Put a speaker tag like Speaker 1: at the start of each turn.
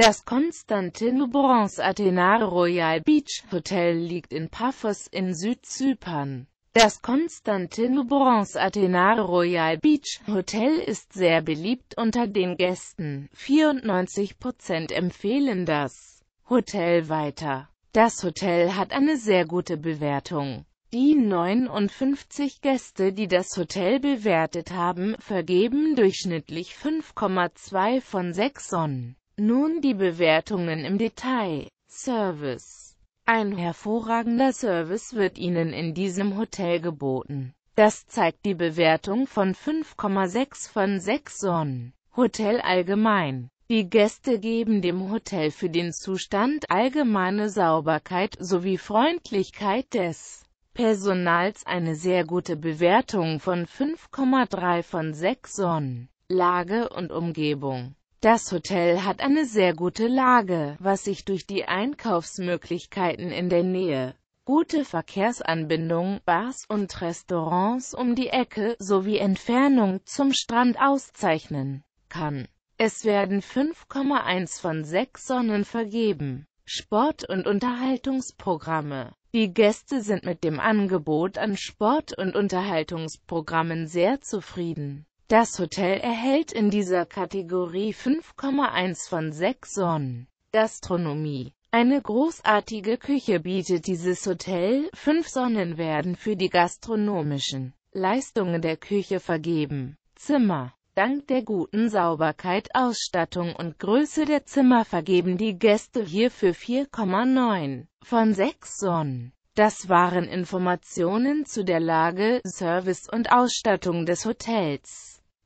Speaker 1: Das Constantin Bronze Athenar Royal Beach Hotel liegt in Paphos in Südzypern. Das Constantin Bronze Athenar Royal Beach Hotel ist sehr beliebt unter den Gästen. 94% empfehlen das Hotel weiter. Das Hotel hat eine sehr gute Bewertung. Die 59 Gäste, die das Hotel bewertet haben, vergeben durchschnittlich 5,2 von 6 Sonnen. Nun die Bewertungen im Detail. Service. Ein hervorragender Service wird Ihnen in diesem Hotel geboten. Das zeigt die Bewertung von 5,6 von 6 Sonnen. Hotel allgemein. Die Gäste geben dem Hotel für den Zustand allgemeine Sauberkeit sowie Freundlichkeit des Personals eine sehr gute Bewertung von 5,3 von 6 Sonnen. Lage und Umgebung das Hotel hat eine sehr gute Lage, was sich durch die Einkaufsmöglichkeiten in der Nähe, gute Verkehrsanbindung, Bars und Restaurants um die Ecke sowie Entfernung zum Strand auszeichnen kann. Es werden 5,1 von 6 Sonnen vergeben. Sport- und Unterhaltungsprogramme Die Gäste sind mit dem Angebot an Sport- und Unterhaltungsprogrammen sehr zufrieden. Das Hotel erhält in dieser Kategorie 5,1 von 6 Sonnen. Gastronomie eine großartige Küche bietet dieses Hotel, 5 Sonnen werden für die gastronomischen Leistungen der Küche vergeben. Zimmer Dank der guten Sauberkeit, Ausstattung und Größe der Zimmer vergeben die Gäste hierfür 4,9 von 6 Sonnen. Das waren Informationen zu der Lage, Service und Ausstattung des Hotels.